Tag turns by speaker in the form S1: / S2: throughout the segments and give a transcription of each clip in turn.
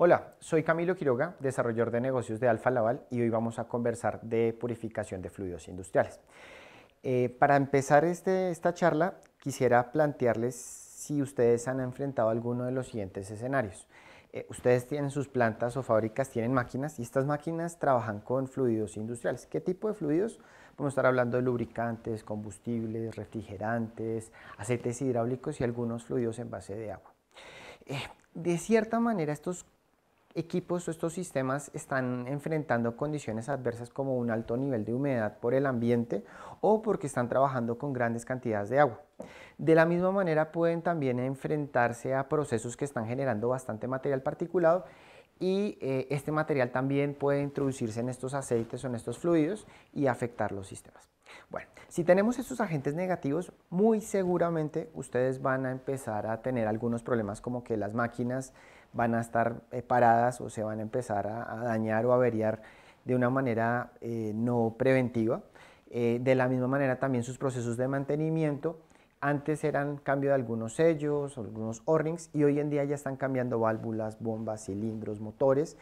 S1: Hola, soy Camilo Quiroga, desarrollador de negocios de Alfa Laval y hoy vamos a conversar de purificación de fluidos industriales. Eh, para empezar este, esta charla, quisiera plantearles si ustedes han enfrentado alguno de los siguientes escenarios. Eh, ustedes tienen sus plantas o fábricas, tienen máquinas y estas máquinas trabajan con fluidos industriales. ¿Qué tipo de fluidos? Vamos a estar hablando de lubricantes, combustibles, refrigerantes, aceites hidráulicos y algunos fluidos en base de agua. Eh, de cierta manera, estos equipos o estos sistemas están enfrentando condiciones adversas como un alto nivel de humedad por el ambiente o porque están trabajando con grandes cantidades de agua. De la misma manera pueden también enfrentarse a procesos que están generando bastante material particulado y eh, este material también puede introducirse en estos aceites o en estos fluidos y afectar los sistemas. Bueno, si tenemos estos agentes negativos, muy seguramente ustedes van a empezar a tener algunos problemas como que las máquinas van a estar eh, paradas o se van a empezar a, dañar o averiar de una manera eh, no preventiva. Eh, de la misma manera también sus procesos de mantenimiento. Antes eran cambio de algunos sellos, algunos o y hoy en día ya están cambiando válvulas, bombas, cilindros, motores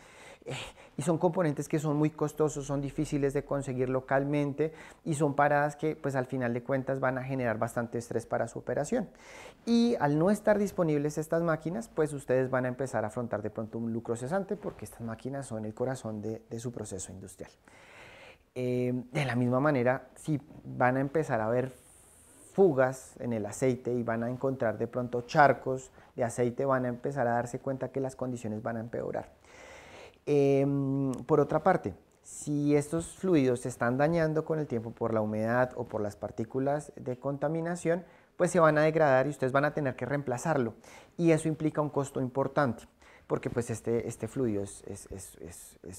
S1: y son componentes que son muy costosos, son difíciles de conseguir localmente y son paradas que pues al final de cuentas van a generar bastante estrés para su operación. Y al no estar disponibles estas máquinas, pues ustedes van a empezar a afrontar de pronto un lucro cesante porque estas máquinas son el corazón de, su proceso industrial. Eh, de la misma manera, si van a empezar a ver fugas en el aceite y van a encontrar de pronto charcos de aceite, van a empezar a darse cuenta que las condiciones van a empeorar. Em, por otra parte, si estos fluidos se están dañando con el tiempo por la humedad o por las partículas de contaminación, pues se van a degradar y ustedes van a tener que reemplazarlo. Y eso implica un costo importante, porque pues este, este fluido es,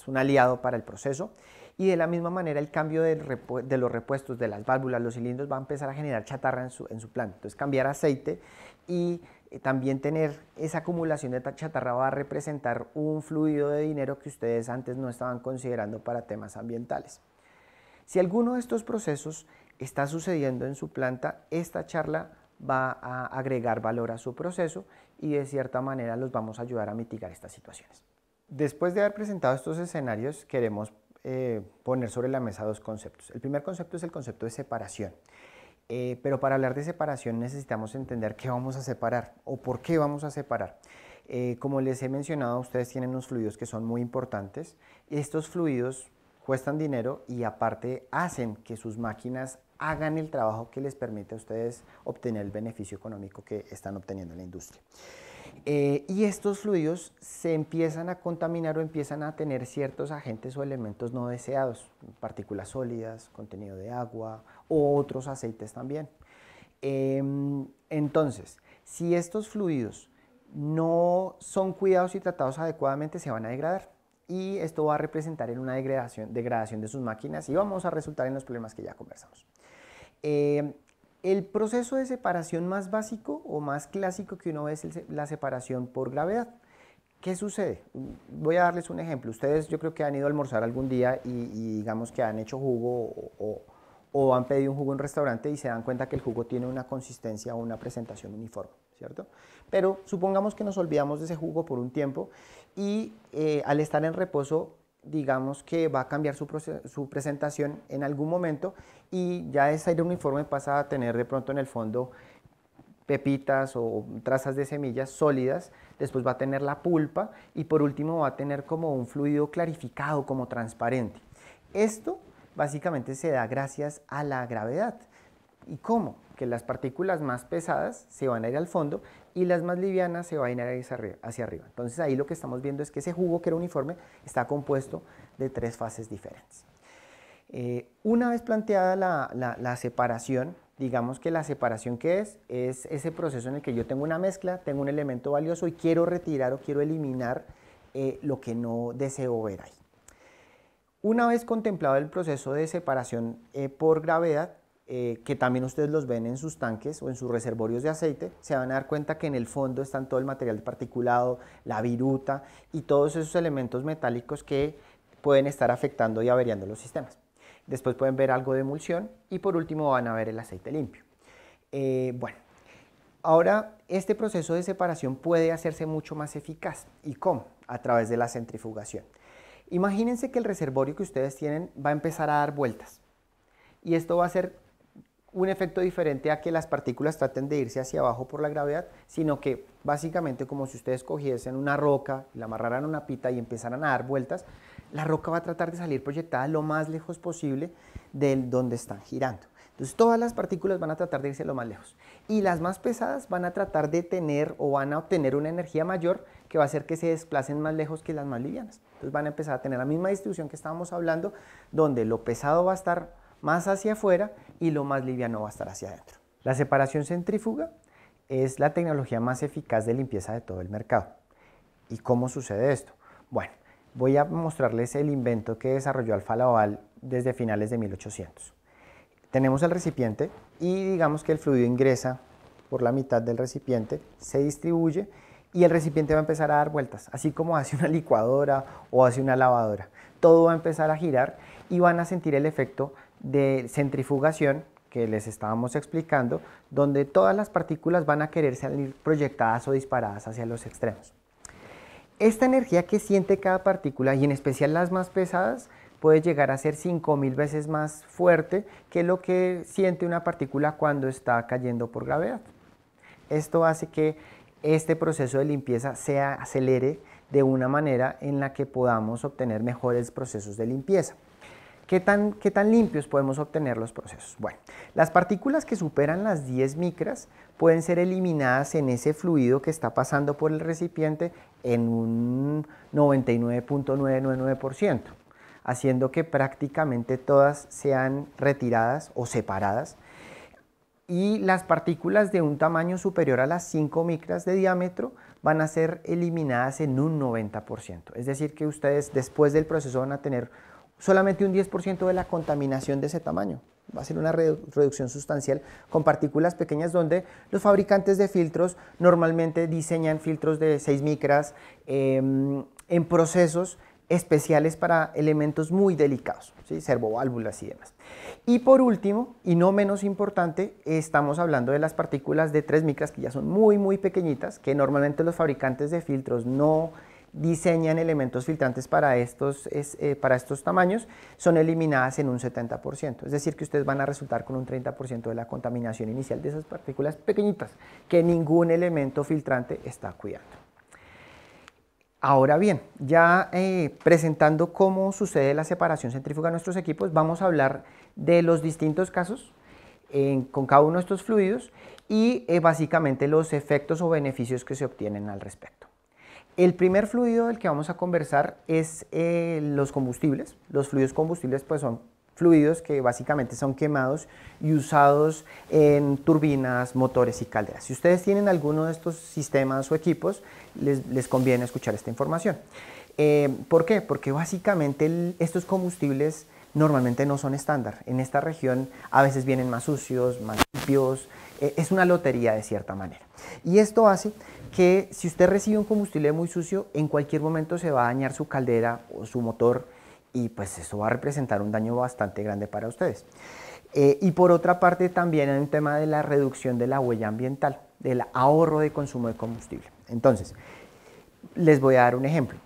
S1: un aliado para el proceso. Y de la misma manera el cambio de, los repuestos de las válvulas, los cilindros, va a empezar a generar chatarra en su, en su planta. Entonces cambiar aceite y eh, también tener esa acumulación de chatarra va a representar un fluido de dinero que ustedes antes no estaban considerando para temas ambientales. Si alguno de estos procesos está sucediendo en su planta, esta charla va a agregar valor a su proceso y de cierta manera los vamos a ayudar a mitigar estas situaciones. Después de haber presentado estos escenarios, queremos eh, poner sobre la mesa dos conceptos. El primer concepto es el concepto de separación. Eh, pero para hablar de separación necesitamos entender qué vamos a separar o por qué vamos a separar. Eh, como les he mencionado, ustedes tienen unos fluidos que son muy importantes. Estos fluidos cuestan dinero y aparte hacen que sus máquinas hagan el trabajo que les permite a ustedes obtener el beneficio económico que están obteniendo en la industria. Eh, y estos fluidos se empiezan a contaminar o empiezan a tener ciertos agentes o elementos no deseados, partículas sólidas, contenido de agua, otros aceites también. Em, entonces, si estos fluidos no son cuidados y tratados adecuadamente, se van a degradar. Y esto va a representar en una degradación, degradación de sus máquinas y vamos a resultar en los problemas que ya conversamos. Em, el proceso de separación más básico o más clásico que uno ve es la separación por gravedad. ¿Qué sucede? Voy a darles un ejemplo. Ustedes yo creo que han ido a almorzar algún día y, digamos que han hecho jugo o o han pedido un jugo en un restaurante y se dan cuenta que el jugo tiene una consistencia o una presentación uniforme, ¿cierto? Pero supongamos que nos olvidamos de ese jugo por un tiempo y eh, al estar en reposo, digamos que va a cambiar su, su presentación en algún momento y ya ese aire uniforme pasa a tener de pronto en el fondo pepitas o trazas de semillas sólidas, después va a tener la pulpa y por último va a tener como un fluido clarificado, como transparente. Esto básicamente se da gracias a la gravedad. ¿Y cómo? Que las partículas más pesadas se van a ir al fondo y las más livianas se van a ir hacia arriba. Entonces ahí lo que estamos viendo es que ese jugo que era uniforme está compuesto de tres fases diferentes. Eh, una vez planteada la, separación, digamos que la separación que es, es ese proceso en el que yo tengo una mezcla, tengo un elemento valioso y quiero retirar o quiero eliminar eh, lo que no deseo ver ahí. Una vez contemplado el proceso de separación eh, por gravedad, eh, que también ustedes los ven en sus tanques o en sus reservorios de aceite, se van a dar cuenta que en el fondo están todo el material particulado, la viruta y todos esos elementos metálicos que pueden estar afectando y averiando los sistemas. Después pueden ver algo de emulsión y por último van a ver el aceite limpio. Eh, bueno, ahora este proceso de separación puede hacerse mucho más eficaz. ¿Y cómo? A través de la centrifugación. Imagínense que el reservorio que ustedes tienen va a empezar a dar vueltas y esto va a ser un efecto diferente a que las partículas traten de irse hacia abajo por la gravedad, sino que básicamente como si ustedes cogiesen una roca la amarraran a una pita y empezaran a dar vueltas, la roca va a tratar de salir proyectada lo más lejos posible del donde están girando. Entonces todas las partículas van a tratar de irse lo más lejos y las más pesadas van a tratar de tener o van a obtener una energía mayor que va a hacer que se desplacen más lejos que las más livianas. Entonces van a empezar a tener la misma distribución que estábamos hablando, donde lo pesado va a estar más hacia afuera y lo más liviano va a estar hacia adentro. La separación centrífuga es la tecnología más eficaz de limpieza de todo el mercado. ¿Y cómo sucede esto? Bueno, voy a mostrarles el invento que desarrolló Alfa Laval desde finales de 1800. Tenemos el recipiente y digamos que el fluido ingresa por la mitad del recipiente, se distribuye y el recipiente va a empezar a dar vueltas, así como hace una licuadora o hace una lavadora. Todo va a empezar a girar y van a sentir el efecto de centrifugación que les estábamos explicando, donde todas las partículas van a querer salir proyectadas o disparadas hacia los extremos. Esta energía que siente cada partícula, y en especial las más pesadas, puede llegar a ser 5.000 veces más fuerte que lo que siente una partícula cuando está cayendo por gravedad. Esto hace que este proceso de limpieza se acelere de una manera en la que podamos obtener mejores procesos de limpieza. ¿Qué tan, limpios podemos obtener los procesos? Bueno, las partículas que superan las 10 micras pueden ser eliminadas en ese fluido que está pasando por el recipiente en un 99.999%, haciendo que prácticamente todas sean retiradas o separadas y las partículas de un tamaño superior a las 5 micras de diámetro van a ser eliminadas en un 90%. Es decir, que ustedes después del proceso van a tener solamente un 10% de la contaminación de ese tamaño. Va a ser una reducción sustancial con partículas pequeñas donde los fabricantes de filtros normalmente diseñan filtros de 6 micras em, en procesos especiales para elementos muy delicados, ¿sí? válvulas y demás. Y por último, y no menos importante, estamos hablando de las partículas de 3 micras que ya son muy muy pequeñitas, que normalmente los fabricantes de filtros no diseñan elementos filtrantes para estos, eh, para estos tamaños, son eliminadas en un 70%. Es decir, que ustedes van a resultar con un 30% de la contaminación inicial de esas partículas pequeñitas, que ningún elemento filtrante está cuidando. Ahora bien, ya eh, presentando cómo sucede la separación centrífuga en nuestros equipos, vamos a hablar de los distintos casos con cada uno de estos fluidos y eh, básicamente los efectos o beneficios que se obtienen al respecto. El primer fluido del que vamos a conversar es eh, los combustibles. Los fluidos combustibles pues, son fluidos que básicamente son quemados y usados en turbinas, motores y calderas. Si ustedes tienen alguno de estos sistemas o equipos, les, conviene escuchar esta información. Eh, ¿Por qué? Porque básicamente estos combustibles normalmente no son estándar. En esta región a veces vienen más sucios, más limpios. Eh, es una lotería de cierta manera. Y esto hace que si usted recibe un combustible muy sucio, en cualquier momento se va a dañar su caldera o su motor y pues eso va a representar un daño bastante grande para ustedes. Eh, y por otra parte también en el tema de la reducción de la huella ambiental, del ahorro de consumo de combustible. Entonces, les voy a dar un ejemplo.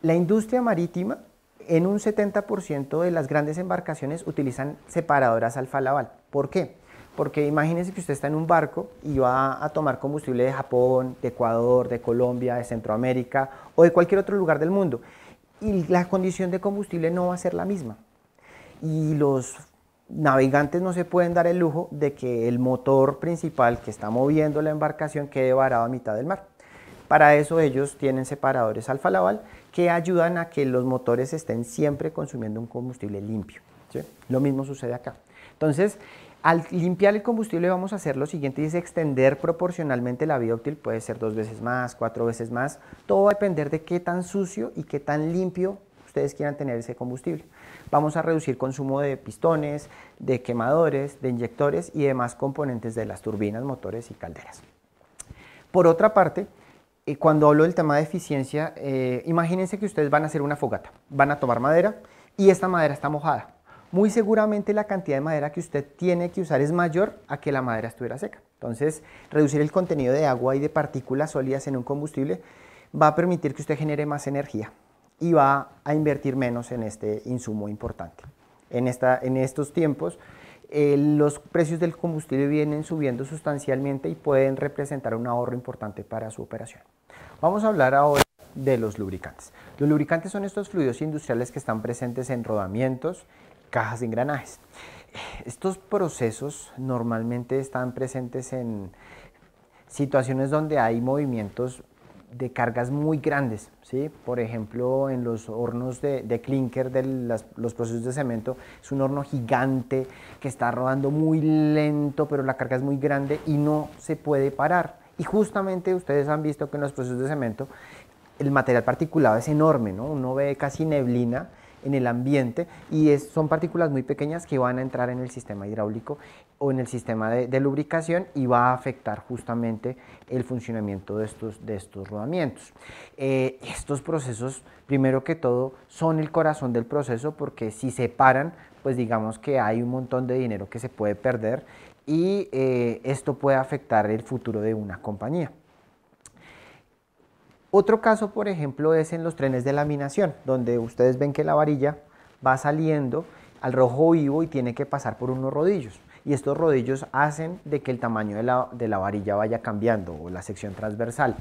S1: La industria marítima, en un 70% de las grandes embarcaciones utilizan separadoras alfa laval. ¿Por qué? Porque imagínense que usted está en un barco y va a tomar combustible de Japón, de Ecuador, de Colombia, de Centroamérica o de cualquier otro lugar del mundo y la condición de combustible no va a ser la misma. Y los navegantes no se pueden dar el lujo de que el motor principal que está moviendo la embarcación quede varado a mitad del mar. Para eso ellos tienen separadores alfa que ayudan a que los motores estén siempre consumiendo un combustible limpio. Lo mismo sucede acá. Entonces, al limpiar el combustible vamos a hacer lo siguiente y es extender proporcionalmente la vida útil, puede ser dos veces más, cuatro veces más, todo va a depender de qué tan sucio y qué tan limpio ustedes quieran tener ese combustible. Vamos a reducir consumo de pistones, de quemadores, de inyectores y demás componentes de las turbinas, motores y calderas. Por otra parte, eh, cuando hablo del tema de eficiencia, eh, imagínense que ustedes van a hacer una fogata, van a tomar madera y esta madera está mojada muy seguramente la cantidad de madera que usted tiene que usar es mayor a que la madera estuviera seca. Entonces, reducir el contenido de agua y de partículas sólidas en un combustible va a permitir que usted genere más energía y va a invertir menos en este insumo importante. En, esta, en estos tiempos, eh, los precios del combustible vienen subiendo sustancialmente y pueden representar un ahorro importante para su operación. Vamos a hablar ahora de los lubricantes. Los lubricantes son estos fluidos industriales que están presentes en rodamientos, cajas de engranajes. Estos procesos normalmente están presentes en situaciones donde hay movimientos de cargas muy grandes, ¿sí? por ejemplo en los hornos de, clinker de los procesos de cemento, es un horno gigante que está rodando muy lento, pero la carga es muy grande y no se puede parar. Y justamente ustedes han visto que en los procesos de cemento el material particulado es enorme, ¿no? uno ve casi neblina en el ambiente y son partículas muy pequeñas que van a entrar en el sistema hidráulico o en el sistema de, lubricación y va a afectar justamente el funcionamiento de estos, de estos rodamientos. Eh, estos procesos, primero que todo, son el corazón del proceso porque si se paran, pues digamos que hay un montón de dinero que se puede perder y eh, esto puede afectar el futuro de una compañía. Otro caso, por ejemplo, es en los trenes de laminación, donde ustedes ven que la varilla va saliendo al rojo vivo y tiene que pasar por unos rodillos y estos rodillos hacen de que el tamaño de la, varilla vaya cambiando o la sección transversal.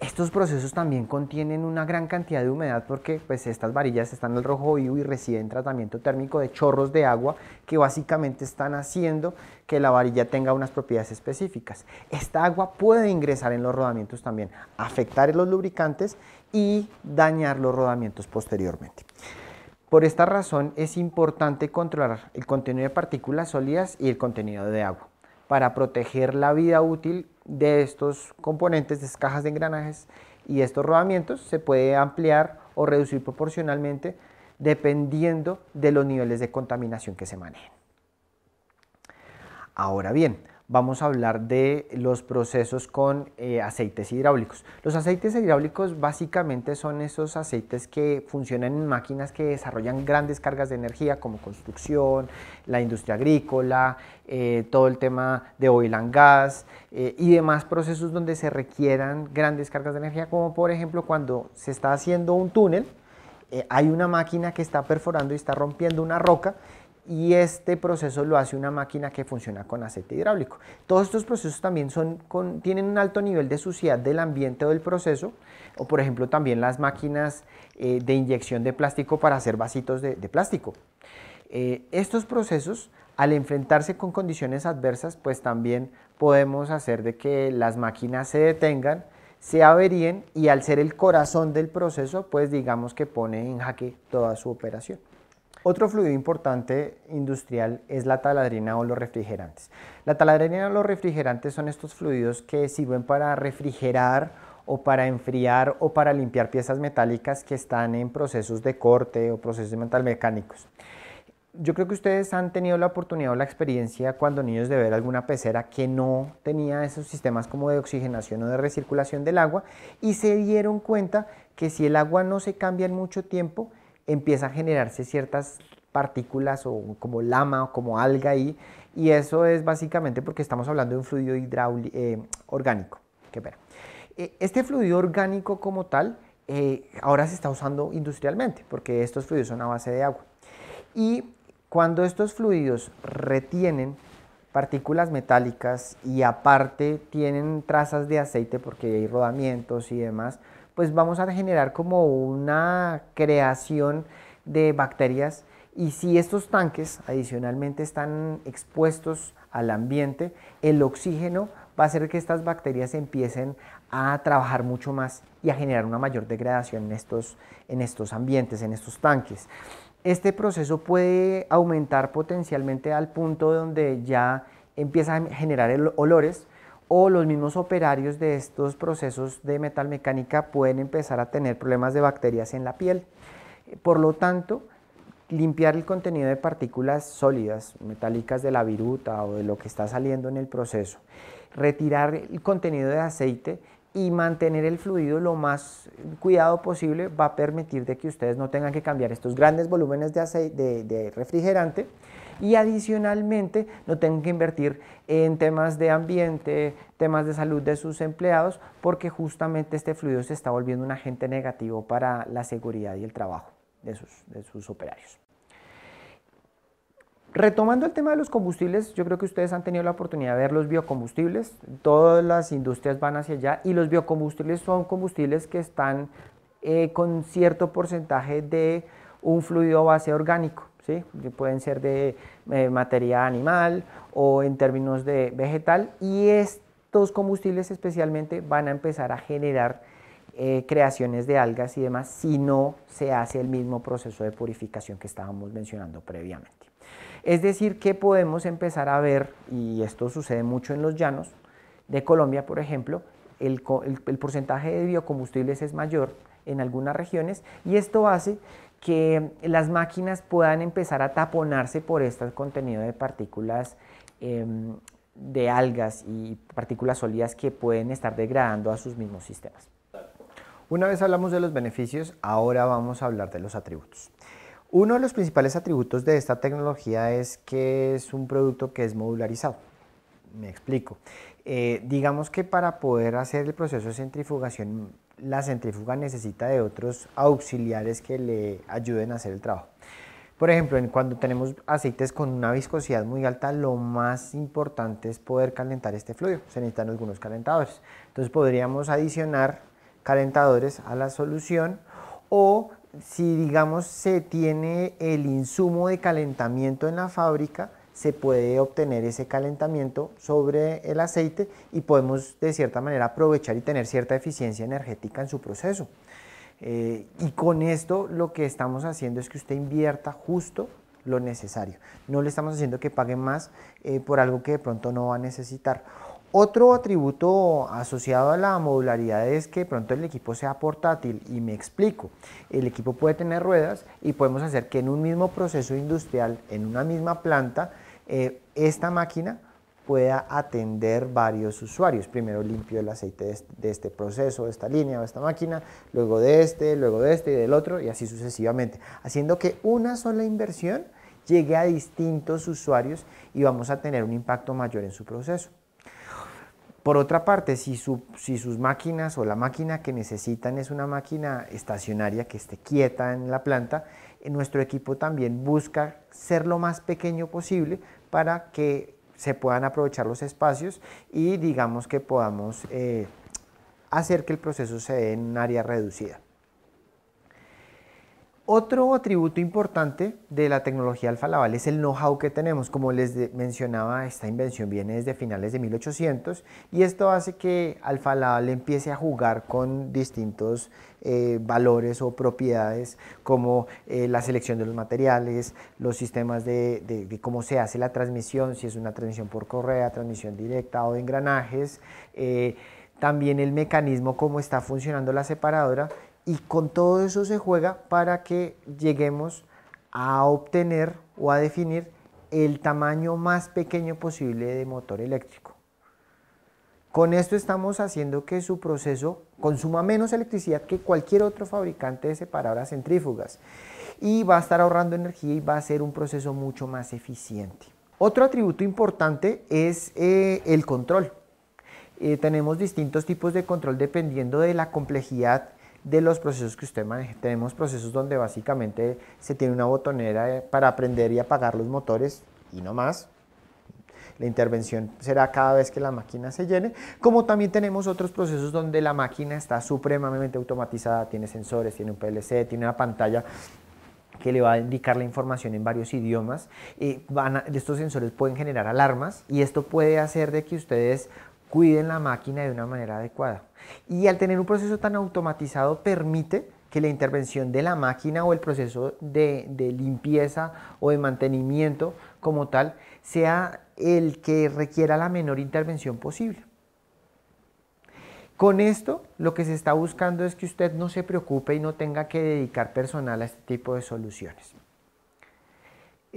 S1: Estos procesos también contienen una gran cantidad de humedad porque pues estas varillas están en el rojo vivo y reciben tratamiento térmico de chorros de agua que básicamente están haciendo que la varilla tenga unas propiedades específicas. Esta agua puede ingresar en los rodamientos también, afectar los lubricantes y dañar los rodamientos posteriormente. Por esta razón es importante controlar el contenido de partículas sólidas y el contenido de agua para proteger la vida útil de estos componentes, de estas cajas de engranajes y estos rodamientos se puede ampliar o reducir proporcionalmente dependiendo de los niveles de contaminación que se manejen. Ahora bien, vamos a hablar de los procesos con eh, aceites hidráulicos. Los aceites hidráulicos básicamente son esos aceites que funcionan en máquinas que desarrollan grandes cargas de energía como construcción, la industria agrícola, eh, todo el tema de oil and gas eh, y demás procesos donde se requieran grandes cargas de energía como por ejemplo cuando se está haciendo un túnel, hay una máquina que está perforando y está rompiendo una roca y este proceso lo hace una máquina que funciona con aceite hidráulico. Todos estos procesos también tienen un alto nivel de suciedad del ambiente o del proceso, o por ejemplo también las máquinas eh, de inyección de plástico para hacer vasitos de, plástico. Eh, estos procesos, al enfrentarse con condiciones adversas, pues también podemos hacer de que las máquinas se detengan, se averíen y al ser el corazón del proceso, pues digamos que pone en jaque toda su operación. Otro fluido importante industrial es la taladrina o los refrigerantes. La taladrina o los refrigerantes son estos fluidos que sirven para refrigerar o para enfriar o para limpiar piezas metálicas que están en procesos de corte o procesos metalmecánicos. Yo creo que ustedes han tenido la oportunidad o la experiencia cuando niños de ver alguna pecera que no tenía esos sistemas como de oxigenación o de recirculación del agua y se dieron cuenta que si el agua no se cambia en mucho tiempo, empieza a generarse ciertas partículas o como lama o como alga ahí, y eso es básicamente porque estamos hablando de un fluido hidráulico eh, orgánico. E, este fluido orgánico como tal eh, ahora se está usando industrialmente porque estos fluidos son a base de agua. Y cuando estos fluidos retienen partículas metálicas y aparte tienen trazas de aceite porque hay rodamientos y demás, pues vamos a generar como una creación de bacterias y si estos tanques adicionalmente están expuestos al ambiente, el oxígeno va a hacer que estas bacterias empiecen a trabajar mucho más y a generar una mayor degradación en estos, en estos ambientes, en estos tanques. Este proceso puede aumentar potencialmente al punto donde ya empieza a generar olores, o los mismos operarios de estos procesos de metalmecánica pueden empezar a tener problemas de bacterias en la piel. Por lo tanto, limpiar el contenido de partículas sólidas, metálicas de la viruta o de lo que está saliendo en el proceso, retirar el contenido de aceite y mantener el fluido lo más cuidado posible va a permitir de que ustedes no tengan que cambiar estos grandes volúmenes de, aceite, de refrigerante y adicionalmente no tengan que invertir en temas de ambiente, temas de salud de sus empleados, porque justamente este fluido se está volviendo un agente negativo para la seguridad y el trabajo de sus, sus operarios. Retomando el tema de los combustibles, yo creo que ustedes han tenido la oportunidad de ver los biocombustibles, todas las industrias van hacia allá y los biocombustibles son combustibles que están eh, con cierto porcentaje de un fluido base orgánico. ¿sí? pueden ser de eh, materia animal o en términos de vegetal, y estos combustibles especialmente van a empezar a generar eh, creaciones de algas y demás si no se hace el mismo proceso de purificación que estábamos mencionando previamente. Es decir, que podemos empezar a ver, y esto sucede mucho en los llanos de Colombia, por ejemplo, el porcentaje de biocombustibles es mayor en algunas regiones y esto hace que las máquinas puedan empezar a taponarse por este contenido de partículas em, de algas y partículas sólidas que pueden estar degradando a sus mismos sistemas. Una vez hablamos de los beneficios, ahora vamos a hablar de los atributos. Uno de los principales atributos de esta tecnología es que es un producto que es modularizado. Me explico. Eh, digamos que para poder hacer el proceso de centrifugación la centrífuga necesita de otros auxiliares que le ayuden a hacer el trabajo. Por ejemplo, cuando tenemos aceites con una viscosidad muy alta, lo más importante es poder calentar este fluido. Se necesitan algunos calentadores. Entonces podríamos adicionar calentadores a la solución o si digamos se tiene el insumo de calentamiento en la fábrica, se puede obtener ese calentamiento sobre el aceite y podemos de cierta manera aprovechar y tener cierta eficiencia energética en su proceso. Eh, y con esto lo que estamos haciendo es que usted invierta justo lo necesario. No le estamos haciendo que pague más eh, por algo que de pronto no va a necesitar. Otro atributo asociado a la modularidad es que de pronto el equipo sea portátil y me explico. El equipo puede tener ruedas y podemos hacer que en un mismo proceso industrial, en una misma planta, eh, esta máquina pueda atender varios usuarios. Primero limpio el aceite de este proceso, de esta línea o de esta máquina, luego de este, luego de este y del otro, y así sucesivamente, haciendo que una sola inversión llegue a distintos usuarios y vamos a tener un impacto mayor en su proceso. Por otra parte, si, si, sus máquinas o la máquina que necesitan es una máquina estacionaria que esté quieta en la planta, eh, nuestro equipo también busca ser lo más pequeño posible para que se puedan aprovechar los espacios y digamos que podamos eh, hacer que el proceso se dé en un área reducida. Otro atributo importante de la tecnología Alfalaval es el know-how que tenemos. Como les mencionaba, esta invención viene desde finales de 1800 y esto hace que alfa empiece a jugar con distintos eh, valores o propiedades como eh, la selección de los materiales, los sistemas de, cómo se hace la transmisión, si es una transmisión por correa, transmisión directa o engranajes, eh, también el mecanismo, cómo está funcionando la separadora y con todo eso se juega para que lleguemos a obtener o a definir el tamaño más pequeño posible de motor eléctrico. Con esto estamos haciendo que su proceso consuma menos electricidad que cualquier otro fabricante de separadoras centrífugas y va a estar ahorrando energía y va a ser un proceso mucho más eficiente. Otro atributo importante es eh, el control. Eh, tenemos distintos tipos de control dependiendo de la complejidad de los procesos que usted maneje. Tenemos procesos donde básicamente se tiene una botonera eh, para aprender y apagar los motores y no más. La intervención será cada vez que la máquina se llene, como también tenemos otros procesos donde la máquina está supremamente automatizada, tiene sensores, tiene un PLC, tiene una pantalla que le va a indicar la información en varios idiomas. y van estos sensores pueden generar alarmas y esto puede hacer de que ustedes cuiden la máquina de una manera adecuada. Y al tener un proceso tan automatizado permite que la intervención de la máquina o el proceso de, de limpieza o de mantenimiento como tal sea el que requiera la menor intervención posible. Con esto lo que se está buscando es que usted no se preocupe y no tenga que dedicar personal a este tipo de soluciones.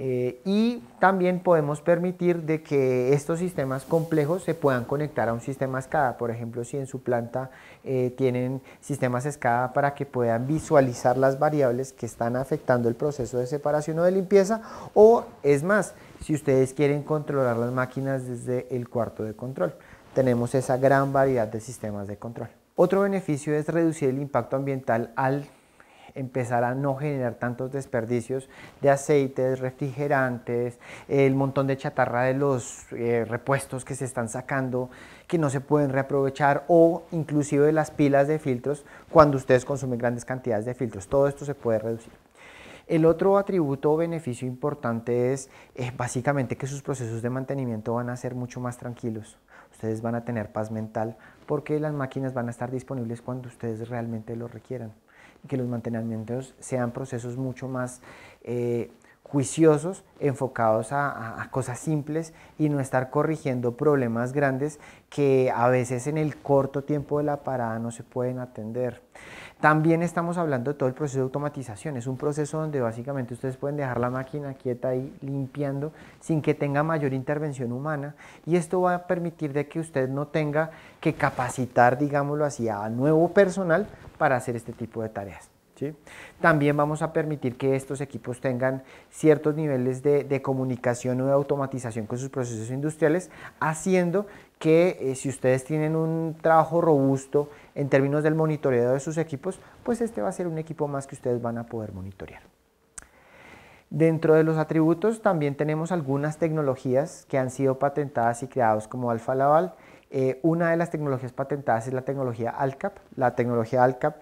S1: Eh, y también podemos permitir de que estos sistemas complejos se puedan conectar a un sistema SCADA. Por ejemplo, si en su planta eh, tienen sistemas SCADA para que puedan visualizar las variables que están afectando el proceso de separación o de limpieza. O es más, si ustedes quieren controlar las máquinas desde el cuarto de control. Tenemos esa gran variedad de sistemas de control. Otro beneficio es reducir el impacto ambiental al empezar a no generar tantos desperdicios de aceites, refrigerantes, el montón de chatarra de los eh, repuestos que se están sacando, que no se pueden reaprovechar o inclusive de las pilas de filtros cuando ustedes consumen grandes cantidades de filtros. Todo esto se puede reducir. El otro atributo o beneficio importante es eh, básicamente que sus procesos de mantenimiento van a ser mucho más tranquilos. Ustedes van a tener paz mental, porque las máquinas van a estar disponibles cuando ustedes realmente lo requieran. Y que los mantenimientos sean procesos mucho más... Eh, juiciosos, enfocados a, cosas simples y no estar corrigiendo problemas grandes que a veces en el corto tiempo de la parada no se pueden atender. También estamos hablando de todo el proceso de automatización. Es un proceso donde básicamente ustedes pueden dejar la máquina quieta ahí limpiando sin que tenga mayor intervención humana y esto va a permitir de que usted no tenga que capacitar, digámoslo así, a nuevo personal para hacer este tipo de tareas. También vamos a permitir que estos equipos tengan ciertos niveles de, comunicación o de automatización con sus procesos industriales, haciendo que eh, si ustedes tienen un trabajo robusto en términos del monitoreo de sus equipos, pues este va a ser un equipo más que ustedes van a poder monitorear. Dentro de los atributos también tenemos algunas tecnologías que han sido patentadas y creadas como Alfa Laval. Eh, una de las tecnologías patentadas es la tecnología ALCAP. La tecnología ALCAP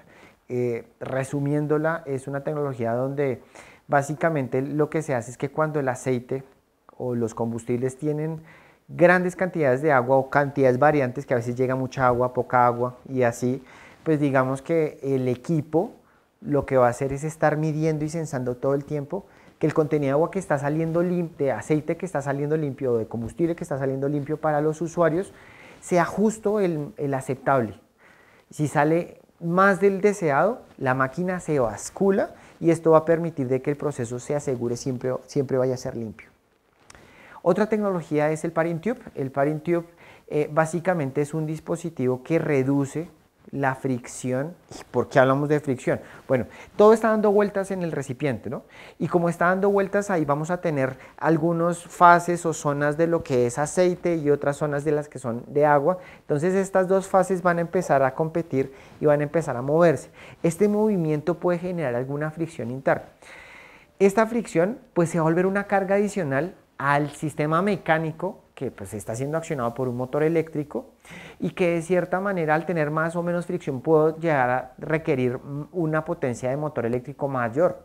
S1: eh, resumiéndola, es una tecnología donde básicamente lo que se hace es que cuando el aceite o los combustibles tienen grandes cantidades de agua o cantidades variantes, que a veces llega mucha agua, poca agua y así, pues digamos que el equipo lo que va a hacer es estar midiendo y sensando todo el tiempo que el contenido de agua que está saliendo limpio, de aceite que está saliendo limpio, o de combustible que está saliendo limpio para los usuarios, sea justo el, el aceptable. Si sale más del deseado, la máquina se bascula y esto va a permitir de que el proceso se asegure siempre, siempre vaya a ser limpio. Otra tecnología es el parintube. El parintube eh, básicamente es un dispositivo que reduce la fricción. por qué hablamos de fricción? Bueno, todo está dando vueltas en el recipiente, ¿no? Y como está dando vueltas, ahí vamos a tener algunas fases o zonas de lo que es aceite y otras zonas de las que son de agua. Entonces estas dos fases van a empezar a competir y van a empezar a moverse. Este movimiento puede generar alguna fricción interna. Esta fricción pues se va a volver una carga adicional al sistema mecánico que pues, está siendo accionado por un motor eléctrico y que de cierta manera al tener más o menos fricción puedo llegar a requerir una potencia de motor eléctrico mayor.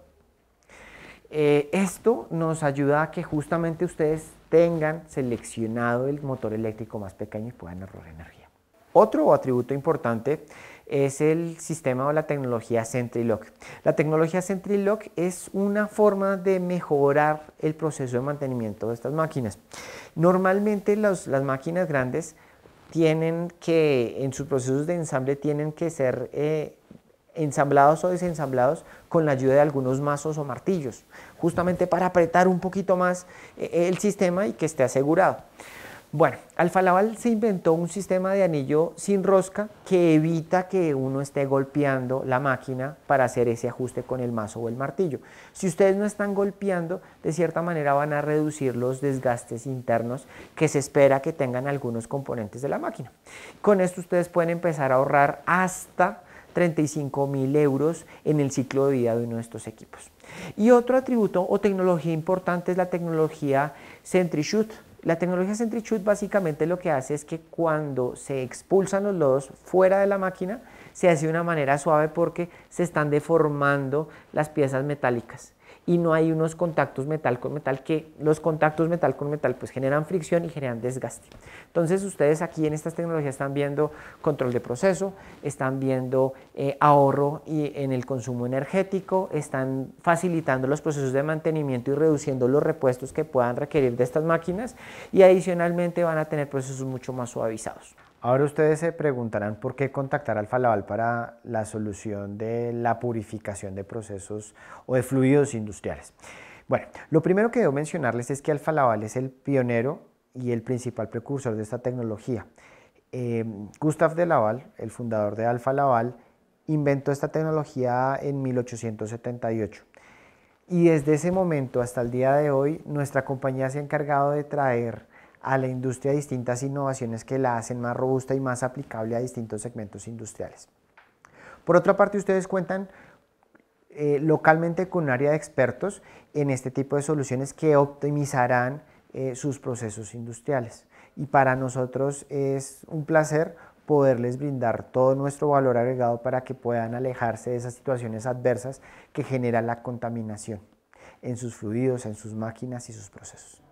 S1: Eh, esto nos ayuda a que justamente ustedes tengan seleccionado el motor eléctrico más pequeño y puedan ahorrar energía. Otro atributo importante es el sistema o la tecnología Lock. La tecnología Lock es una forma de mejorar el proceso de mantenimiento de estas máquinas. Normalmente las máquinas grandes tienen que, en sus procesos de ensamble, tienen que ser eh, ensamblados o desensamblados con la ayuda de algunos mazos o martillos, justamente para apretar un poquito más eh, el sistema y que esté asegurado. Bueno, Alfa se inventó un sistema de anillo sin rosca que evita que uno esté golpeando la máquina para hacer ese ajuste con el mazo o el martillo. Si ustedes no están golpeando, de cierta manera van a reducir los desgastes internos que se espera que tengan algunos componentes de la máquina. Con esto ustedes pueden empezar a ahorrar hasta 35 mil euros en el ciclo de vida de uno de estos equipos. Y otro atributo o tecnología importante es la tecnología Centrishoot la tecnología Centrichute básicamente lo que hace es que cuando se expulsan los lodos fuera de la máquina, se hace de una manera suave porque se están deformando las piezas metálicas y no hay unos contactos metal con metal que los contactos metal con metal pues generan fricción y generan desgaste. Entonces ustedes aquí en estas tecnologías están viendo control de proceso, están viendo eh, ahorro y, en el consumo energético, están facilitando los procesos de mantenimiento y reduciendo los repuestos que puedan requerir de estas máquinas y adicionalmente van a tener procesos mucho más suavizados. Ahora ustedes se preguntarán por qué contactar Alfa Laval para la solución de la purificación de procesos o de fluidos industriales. Bueno, lo primero que debo mencionarles es que Alfa Laval es el pionero y el principal precursor de esta tecnología. Em, Gustav de Laval, el fundador de Alfa Laval, inventó esta tecnología en 1878. Y desde ese momento hasta el día de hoy, nuestra compañía se ha encargado de traer a la industria distintas innovaciones que la hacen más robusta y más aplicable a distintos segmentos industriales. Por otra parte, ustedes cuentan eh, localmente con un área de expertos en este tipo de soluciones que optimizarán eh, sus procesos industriales. Y para nosotros es un placer poderles brindar todo nuestro valor agregado para que puedan alejarse de esas situaciones adversas que genera la contaminación en sus fluidos, en sus máquinas y sus procesos.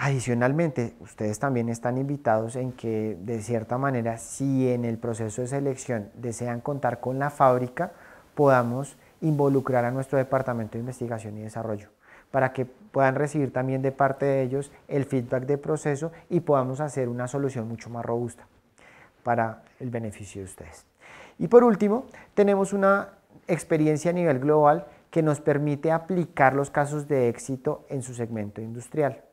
S1: Adicionalmente, ustedes también están invitados en que, de cierta manera, si en el proceso de selección desean contar con la fábrica, podamos involucrar a nuestro Departamento de Investigación y Desarrollo para que puedan recibir también de parte de ellos el feedback de proceso y podamos hacer una solución mucho más robusta para el beneficio de ustedes. Y por último, tenemos una experiencia a nivel global que nos permite aplicar los casos de éxito en su segmento industrial.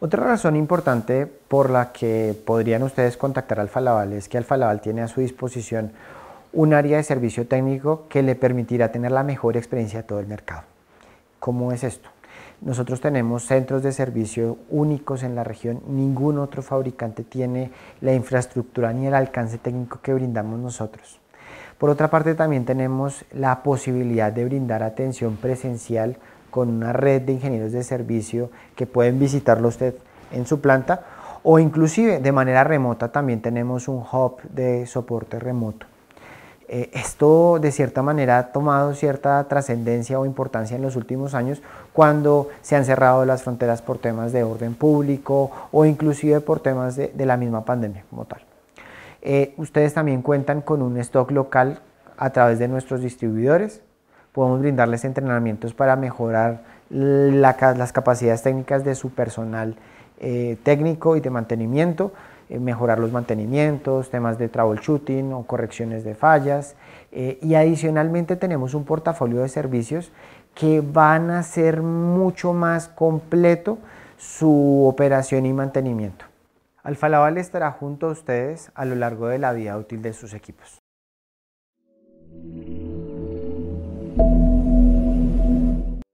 S1: Otra razón importante por la que podrían ustedes contactar Alfalabal es que Alfalabal tiene a su disposición un área de servicio técnico que le permitirá tener la mejor experiencia de todo el mercado. ¿Cómo es esto? Nosotros tenemos centros de servicio únicos en la región, ningún otro fabricante tiene la infraestructura ni el alcance técnico que brindamos nosotros. Por otra parte, también tenemos la posibilidad de brindar atención presencial con una red de ingenieros de servicio que pueden visitarlo usted en su planta o inclusive de manera remota también tenemos un hub de soporte remoto. Eh, esto de cierta manera ha tomado cierta trascendencia o importancia en los últimos años cuando se han cerrado las fronteras por temas de orden público o inclusive por temas de, la misma pandemia como tal. Eh, ustedes también cuentan con un stock local a través de nuestros distribuidores, podemos brindarles entrenamientos para mejorar las capacidades técnicas de su personal eh, técnico y de mantenimiento, eh, mejorar los mantenimientos, temas de troubleshooting o correcciones de fallas. Eh, y adicionalmente tenemos un portafolio de servicios que van a hacer mucho más completo su operación y mantenimiento. Alfa Laval estará junto a ustedes a lo largo de la vida útil de sus equipos. thank you